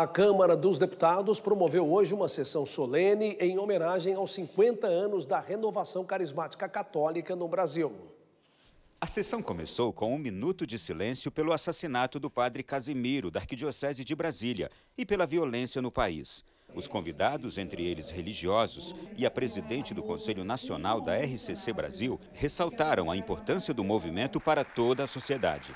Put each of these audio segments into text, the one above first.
A Câmara dos Deputados promoveu hoje uma sessão solene em homenagem aos 50 anos da renovação carismática católica no Brasil. A sessão começou com um minuto de silêncio pelo assassinato do padre Casimiro, da Arquidiocese de Brasília, e pela violência no país. Os convidados, entre eles religiosos, e a presidente do Conselho Nacional da RCC Brasil, ressaltaram a importância do movimento para toda a sociedade.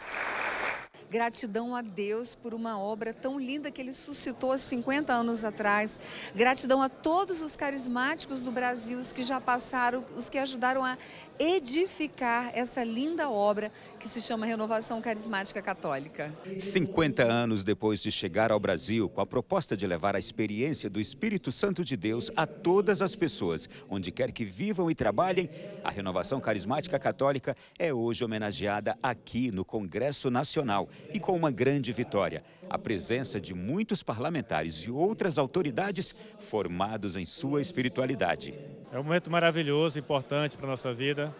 Gratidão a Deus por uma obra tão linda que ele suscitou há 50 anos atrás. Gratidão a todos os carismáticos do Brasil, os que já passaram, os que ajudaram a edificar essa linda obra que se chama Renovação Carismática Católica. 50 anos depois de chegar ao Brasil, com a proposta de levar a experiência do Espírito Santo de Deus a todas as pessoas, onde quer que vivam e trabalhem, a Renovação Carismática Católica é hoje homenageada aqui no Congresso Nacional e com uma grande vitória, a presença de muitos parlamentares e outras autoridades formados em sua espiritualidade. É um momento maravilhoso, importante para a nossa vida,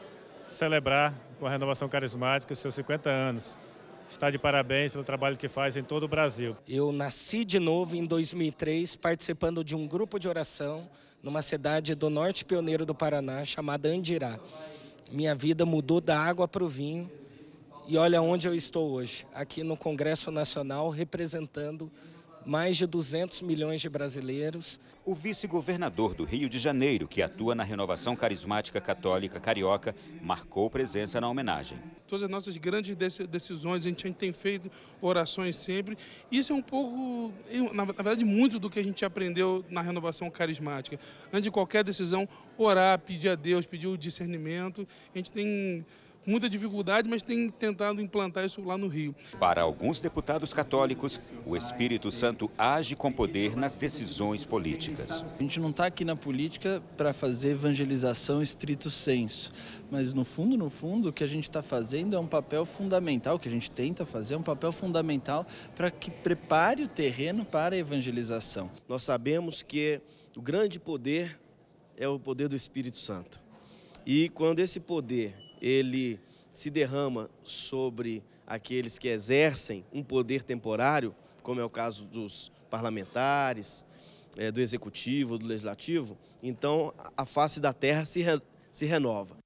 celebrar com a Renovação Carismática os seus 50 anos. Está de parabéns pelo trabalho que faz em todo o Brasil. Eu nasci de novo em 2003, participando de um grupo de oração numa cidade do norte pioneiro do Paraná, chamada Andirá. Minha vida mudou da água para o vinho e olha onde eu estou hoje, aqui no Congresso Nacional, representando mais de 200 milhões de brasileiros. O vice-governador do Rio de Janeiro, que atua na renovação carismática católica carioca, marcou presença na homenagem. Todas as nossas grandes decisões, a gente tem feito orações sempre. Isso é um pouco, é na verdade, muito do que a gente aprendeu na renovação carismática. Antes de qualquer decisão, orar, pedir a Deus, pedir o discernimento. A gente tem muita dificuldade, mas tem tentado implantar isso lá no Rio. Para alguns deputados católicos, o Espírito Santo age com poder nas decisões políticas. A gente não está aqui na política para fazer evangelização estrito senso, mas no fundo, no fundo, o que a gente está fazendo é um papel fundamental, o que a gente tenta fazer é um papel fundamental para que prepare o terreno para a evangelização. Nós sabemos que o grande poder é o poder do Espírito Santo. E quando esse poder ele se derrama sobre aqueles que exercem um poder temporário, como é o caso dos parlamentares, eh, do executivo, do legislativo, então a face da terra se, re, se renova.